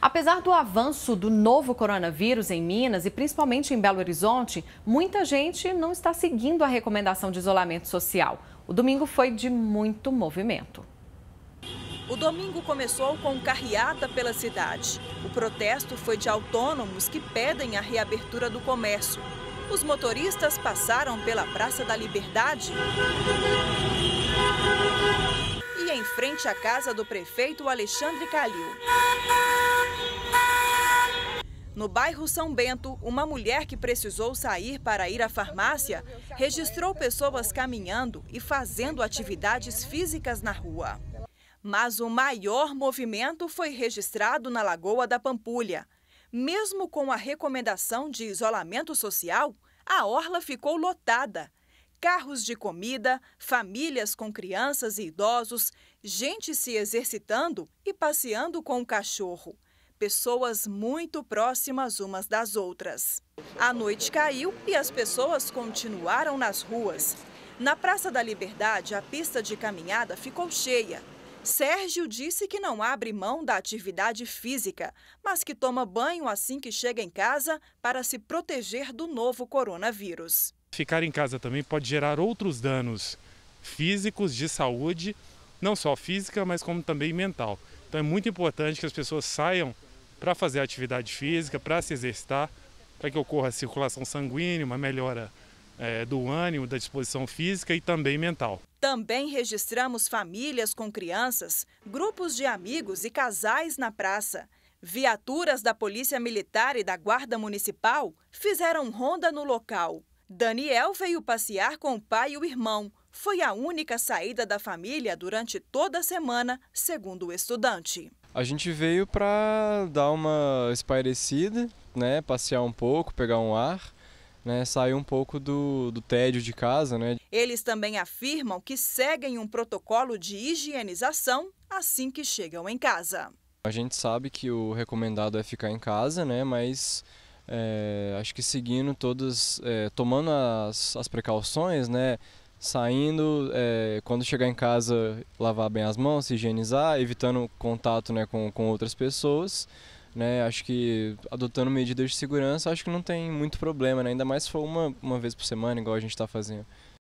Apesar do avanço do novo coronavírus em Minas e principalmente em Belo Horizonte, muita gente não está seguindo a recomendação de isolamento social. O domingo foi de muito movimento. O domingo começou com carreata pela cidade. O protesto foi de autônomos que pedem a reabertura do comércio. Os motoristas passaram pela Praça da Liberdade e em frente à casa do prefeito Alexandre Calil. No bairro São Bento, uma mulher que precisou sair para ir à farmácia registrou pessoas caminhando e fazendo atividades físicas na rua. Mas o maior movimento foi registrado na Lagoa da Pampulha. Mesmo com a recomendação de isolamento social, a orla ficou lotada. Carros de comida, famílias com crianças e idosos, gente se exercitando e passeando com o cachorro pessoas muito próximas umas das outras. A noite caiu e as pessoas continuaram nas ruas. Na Praça da Liberdade, a pista de caminhada ficou cheia. Sérgio disse que não abre mão da atividade física, mas que toma banho assim que chega em casa para se proteger do novo coronavírus. Ficar em casa também pode gerar outros danos físicos, de saúde, não só física, mas como também mental. Então é muito importante que as pessoas saiam para fazer atividade física, para se exercitar, para que ocorra a circulação sanguínea, uma melhora é, do ânimo, da disposição física e também mental. Também registramos famílias com crianças, grupos de amigos e casais na praça. Viaturas da Polícia Militar e da Guarda Municipal fizeram ronda no local. Daniel veio passear com o pai e o irmão, foi a única saída da família durante toda a semana, segundo o estudante. A gente veio para dar uma espairecida, né, passear um pouco, pegar um ar, né, sair um pouco do, do tédio de casa. Né. Eles também afirmam que seguem um protocolo de higienização assim que chegam em casa. A gente sabe que o recomendado é ficar em casa, né, mas é, acho que seguindo todas, é, tomando as, as precauções, né, saindo, é, quando chegar em casa, lavar bem as mãos, se higienizar, evitando contato né, com, com outras pessoas. Né, acho que adotando medidas de segurança, acho que não tem muito problema, né, ainda mais se for uma, uma vez por semana, igual a gente está fazendo.